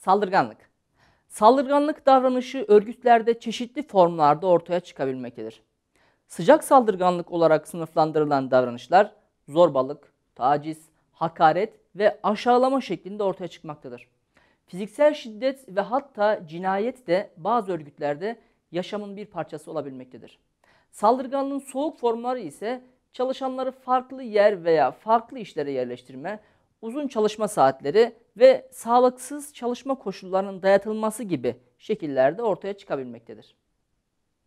Saldırganlık. Saldırganlık davranışı örgütlerde çeşitli formlarda ortaya çıkabilmektedir. Sıcak saldırganlık olarak sınıflandırılan davranışlar zorbalık, taciz, hakaret ve aşağılama şeklinde ortaya çıkmaktadır. Fiziksel şiddet ve hatta cinayet de bazı örgütlerde yaşamın bir parçası olabilmektedir. Saldırganlığın soğuk formları ise çalışanları farklı yer veya farklı işlere yerleştirme, uzun çalışma saatleri ve sağlıksız çalışma koşullarının dayatılması gibi şekillerde ortaya çıkabilmektedir.